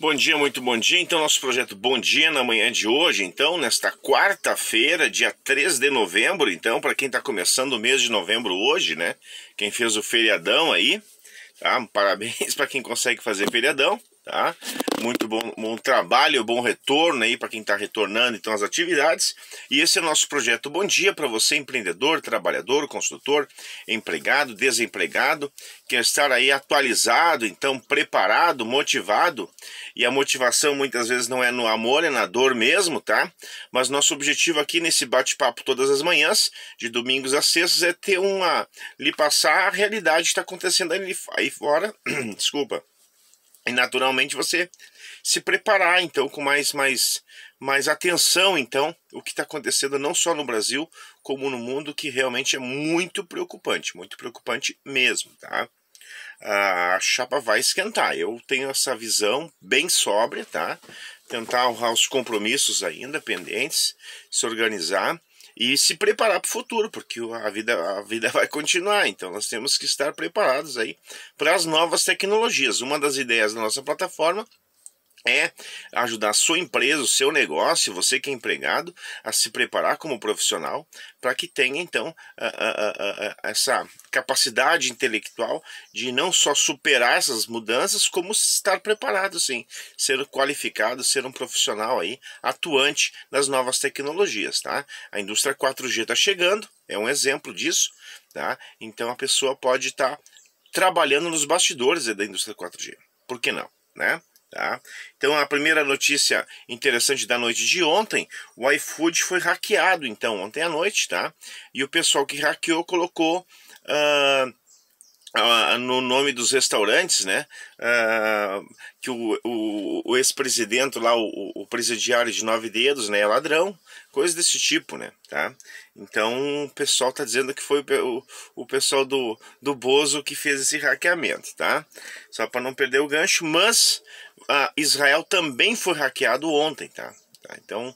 Bom dia, muito bom dia. Então, nosso projeto Bom Dia na manhã de hoje, então, nesta quarta-feira, dia 3 de novembro, então, para quem está começando o mês de novembro hoje, né? Quem fez o feriadão aí, tá? Parabéns para quem consegue fazer feriadão tá? Muito bom, bom trabalho, bom retorno aí para quem está retornando então as atividades. E esse é o nosso projeto Bom Dia para você, empreendedor, trabalhador, construtor, empregado, desempregado, quer é estar aí atualizado, então preparado, motivado. E a motivação muitas vezes não é no amor, é na dor mesmo, tá? Mas nosso objetivo aqui nesse bate-papo todas as manhãs, de domingos a sextas, é ter uma lhe passar a realidade que está acontecendo aí fora, desculpa e naturalmente você se preparar então com mais mais mais atenção então o que está acontecendo não só no Brasil como no mundo que realmente é muito preocupante muito preocupante mesmo tá a chapa vai esquentar eu tenho essa visão bem sóbria tá tentar honrar os compromissos ainda pendentes se organizar e se preparar para o futuro, porque a vida, a vida vai continuar. Então nós temos que estar preparados aí para as novas tecnologias. Uma das ideias da nossa plataforma é ajudar a sua empresa, o seu negócio, você que é empregado, a se preparar como profissional para que tenha então a, a, a, essa capacidade intelectual de não só superar essas mudanças, como estar preparado, sim, ser qualificado, ser um profissional aí atuante nas novas tecnologias, tá? A indústria 4G está chegando, é um exemplo disso, tá? Então a pessoa pode estar tá trabalhando nos bastidores da indústria 4G, por que não, né? Tá? Então a primeira notícia interessante da noite de ontem, o iFood foi hackeado então ontem à noite, tá? E o pessoal que hackeou colocou uh, uh, no nome dos restaurantes, né? Uh, que o, o, o ex-presidente lá, o, o, presidiário de nove dedos, né? É ladrão, coisas desse tipo, né? Tá? Então o pessoal tá dizendo que foi o, o pessoal do, do Bozo que fez esse hackeamento, tá? Só para não perder o gancho, mas Israel também foi hackeado ontem, tá? tá? Então,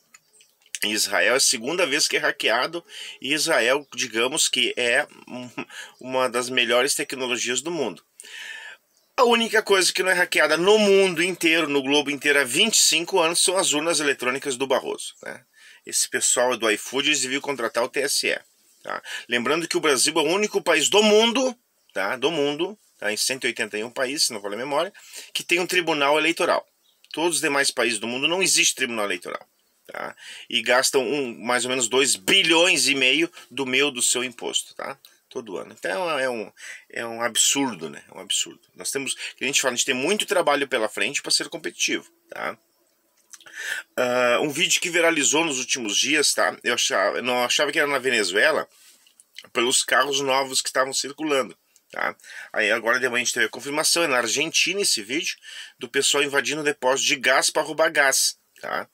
Israel é a segunda vez que é hackeado e Israel, digamos que é uma das melhores tecnologias do mundo. A única coisa que não é hackeada no mundo inteiro, no globo inteiro, há 25 anos, são as urnas eletrônicas do Barroso. Né? Esse pessoal é do iFood eles contratar o TSE. Tá? Lembrando que o Brasil é o único país do mundo, tá? do mundo, Tá em 181 países, se não falei a memória, que tem um tribunal eleitoral. Todos os demais países do mundo não existe tribunal eleitoral. Tá? E gastam um, mais ou menos 2 bilhões e meio do meu, do seu imposto. Tá? todo ano. Então é, é um, é um absurdo, né? É um absurdo. Nós temos, a gente fala, a gente tem muito trabalho pela frente para ser competitivo, tá? Uh, um vídeo que viralizou nos últimos dias, tá? Eu achava, não achava que era na Venezuela, pelos carros novos que estavam circulando. Tá? Aí agora de manhã a gente teve a confirmação, é na Argentina esse vídeo, do pessoal invadindo o depósito de gás para roubar gás. Tá?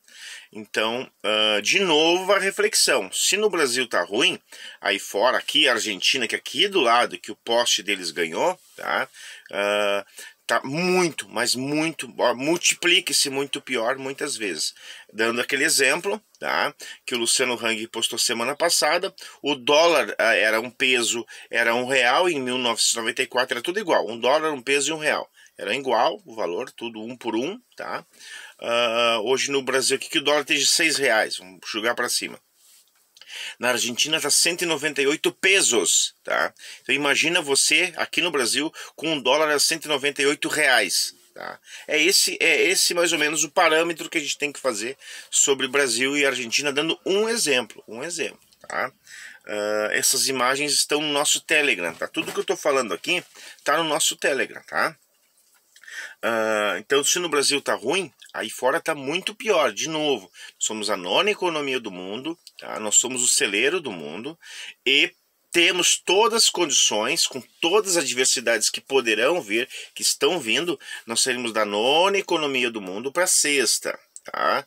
Então, uh, de novo a reflexão. Se no Brasil tá ruim, aí fora aqui, a Argentina, que é aqui do lado, que o poste deles ganhou, tá? Uh, tá muito, mas muito, multiplique-se muito pior muitas vezes. Dando aquele exemplo, tá? Que o Luciano Hang postou semana passada, o dólar ah, era um peso, era um real em 1994 era tudo igual, um dólar, um peso e um real. Era igual o valor, tudo um por um, tá? Uh, hoje no Brasil, o que, que o dólar tem de seis reais? Vamos jogar para cima. Na Argentina está 198 pesos, tá? Então imagina você aqui no Brasil com um dólar a 198 reais. Tá? É, esse, é esse mais ou menos o parâmetro que a gente tem que fazer sobre Brasil e Argentina, dando um exemplo, um exemplo. Tá? Uh, essas imagens estão no nosso Telegram, tá? Tudo que eu estou falando aqui está no nosso Telegram, tá? Uh, então, se no Brasil tá ruim, Aí fora está muito pior, de novo. Somos a nona economia do mundo, tá? nós somos o celeiro do mundo e temos todas as condições, com todas as adversidades que poderão vir, que estão vindo, nós seremos da nona economia do mundo para a sexta. Tá?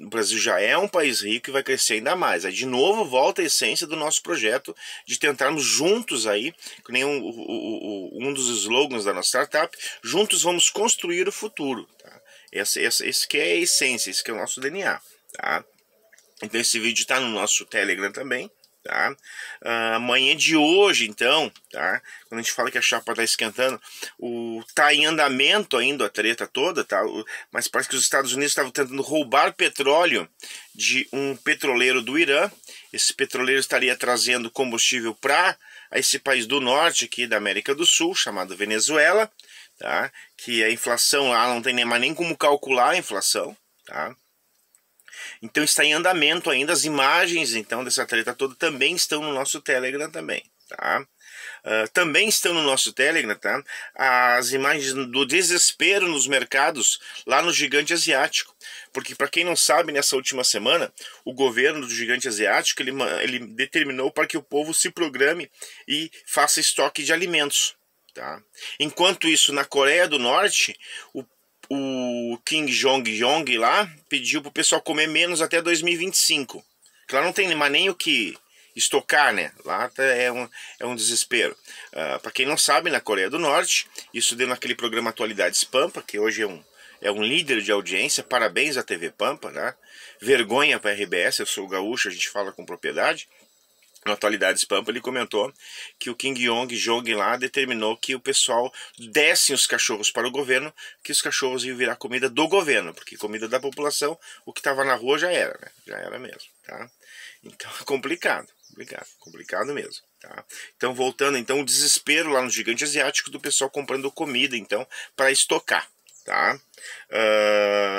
O Brasil já é um país rico e vai crescer ainda mais. Aí, de novo, volta a essência do nosso projeto de tentarmos juntos aí, que nem um, um dos slogans da nossa startup, juntos vamos construir o futuro. Tá? Esse, esse, esse que é a essência, esse que é o nosso DNA, tá? Então esse vídeo está no nosso Telegram também, tá? Ah, amanhã de hoje, então, tá? Quando a gente fala que a chapa está esquentando, o tá em andamento ainda a treta toda, tá? mas parece que os Estados Unidos estavam tentando roubar petróleo de um petroleiro do Irã. Esse petroleiro estaria trazendo combustível para esse país do norte aqui da América do Sul, chamado Venezuela tá? Que a inflação lá não tem nem, mais nem como calcular a inflação, tá? Então está em andamento ainda as imagens então dessa treta toda também estão no nosso Telegram também, tá? Uh, também estão no nosso Telegram, tá? As imagens do desespero nos mercados lá no gigante asiático. Porque, para quem não sabe, nessa última semana, o governo do gigante asiático ele, ele determinou para que o povo se programe e faça estoque de alimentos. Tá? Enquanto isso, na Coreia do Norte, o, o Kim Jong-jong lá pediu para o pessoal comer menos até 2025. Que lá não tem mais nem o que estocar, né? Lá tá, é um, é um desespero. Uh, ah, para quem não sabe, na Coreia do Norte, isso deu naquele programa Atualidades Pampa, que hoje é um, é um líder de audiência, parabéns à TV Pampa, né? Vergonha para a RBS, eu sou gaúcho, a gente fala com propriedade no Atualidades Pampa, ele comentou que o King Yong Jong lá determinou que o pessoal dessem os cachorros para o governo, que os cachorros iam virar comida do governo, porque comida da população, o que estava na rua já era, né? Já era mesmo, tá? Então é complicado, complicado, complicado mesmo, tá? Então voltando, então o desespero lá no gigante asiático do pessoal comprando comida, então, para estocar, tá? Uh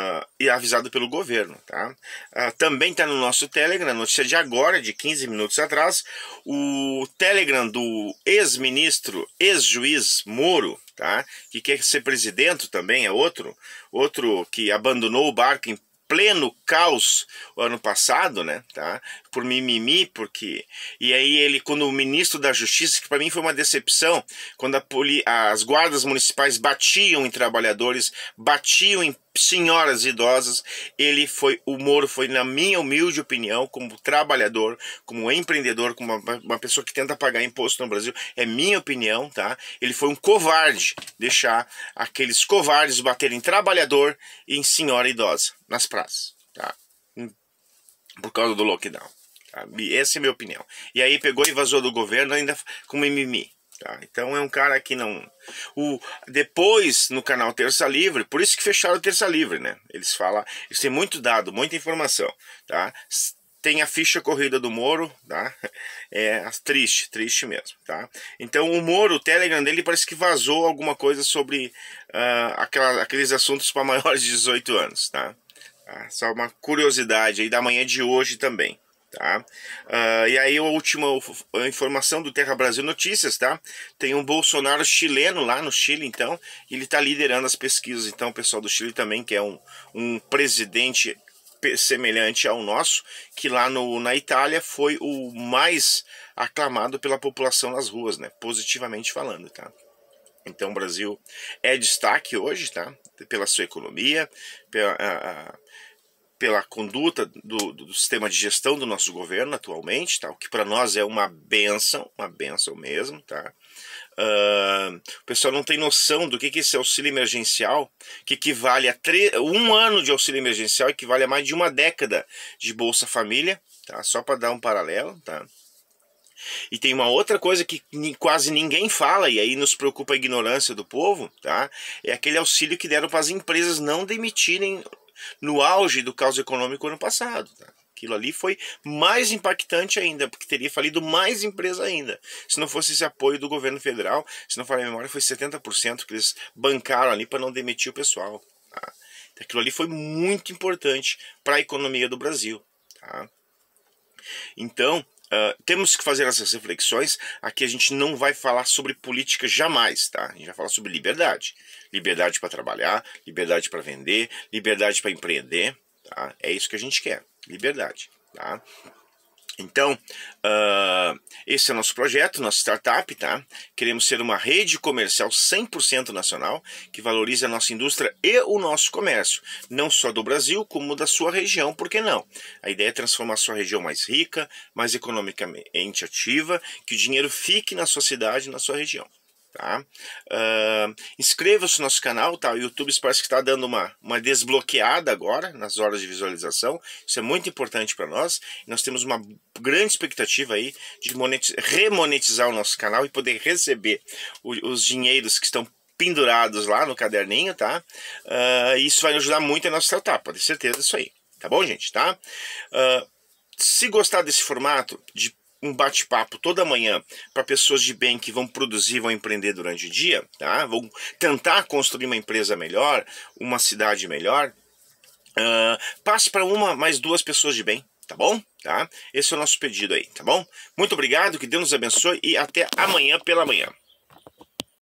avisado pelo governo. Tá? Ah, também está no nosso Telegram, notícia de agora, de 15 minutos atrás, o Telegram do ex-ministro, ex-juiz Moro, tá? que quer ser presidente também, é outro, outro que abandonou o barco em pleno caos o ano passado, né, tá? Por mimimi, porque e aí ele quando o ministro da Justiça, que para mim foi uma decepção, quando a poli... as guardas municipais batiam em trabalhadores, batiam em senhoras idosas, ele foi o Moro foi na minha humilde opinião, como trabalhador, como empreendedor, como uma, uma pessoa que tenta pagar imposto no Brasil, é minha opinião, tá? Ele foi um covarde deixar aqueles covardes baterem trabalhador e em senhora idosa nas praças tá? Hum. Por causa do lockdown. Tá? Essa é a minha opinião. E aí pegou e vazou do governo ainda com mimimi. Tá? Então é um cara que não. O, depois no canal Terça Livre, por isso que fecharam o Terça Livre, né? Eles falam, eles têm muito dado, muita informação, tá? Tem a ficha corrida do Moro, tá? É triste, triste mesmo, tá? Então o Moro, o Telegram dele parece que vazou alguma coisa sobre uh, aquela, aqueles assuntos para maiores de 18 anos, tá? Tá? Só uma curiosidade aí da manhã de hoje também. Tá? Ah, e aí a última informação do Terra Brasil Notícias, tá? Tem um Bolsonaro chileno lá no Chile, então, ele está liderando as pesquisas, então, o pessoal do Chile também, que é um, um presidente semelhante ao nosso, que lá no, na Itália foi o mais aclamado pela população nas ruas, né? Positivamente falando, tá? Então, o Brasil é destaque hoje, tá? Pela sua economia, pela, a, a, pela conduta do, do, sistema de gestão do nosso governo atualmente, tá? O que para nós é uma benção, uma benção mesmo, tá? Uh, o pessoal não tem noção do que, que esse auxílio emergencial, que equivale a um ano de auxílio emergencial, equivale a mais de uma década de Bolsa Família, tá? Só para dar um paralelo, tá? E tem uma outra coisa que quase ninguém fala, e aí nos preocupa a ignorância do povo, tá? É aquele auxílio que deram para as empresas não demitirem no auge do caos econômico ano passado, tá? Aquilo ali foi mais impactante ainda, porque teria falido mais empresa ainda. Se não fosse esse apoio do governo federal, se não falar a memória, foi 70% que eles bancaram ali para não demitir o pessoal. Tá? Então, aquilo ali foi muito importante para a economia do Brasil. Tá? Então, Uh, temos que fazer essas reflexões. Aqui a gente não vai falar sobre política jamais, tá? A gente vai falar sobre liberdade. Liberdade para trabalhar, liberdade para vender, liberdade para empreender, tá? É isso que a gente quer, liberdade, tá? Então, uh, esse é o nosso projeto, nossa startup, tá? Queremos ser uma rede comercial 100% nacional que valorize a nossa indústria e o nosso comércio, não só do Brasil, como da sua região, por que não? A ideia é transformar a sua região mais rica, mais economicamente ativa, que o dinheiro fique na sua cidade, na sua região. Tá? Uh, Inscreva-se no nosso canal, tá? O YouTube parece que está dando uma, uma desbloqueada agora nas horas de visualização. Isso é muito importante para nós. Nós temos uma grande expectativa aí de remonetizar o nosso canal e poder receber o, os dinheiros que estão pendurados lá no caderninho, tá? Uh, isso vai ajudar muito a nossa startup, pode ter certeza disso aí. Tá bom, gente? Tá? Uh, se gostar desse formato de um bate-papo toda manhã para pessoas de bem que vão produzir, vão empreender durante o dia, tá? vão tentar construir uma empresa melhor, uma cidade melhor, uh, passe para uma, mais duas pessoas de bem, tá bom? Tá? Esse é o nosso pedido aí, tá bom? Muito obrigado, que Deus nos abençoe e até amanhã pela manhã.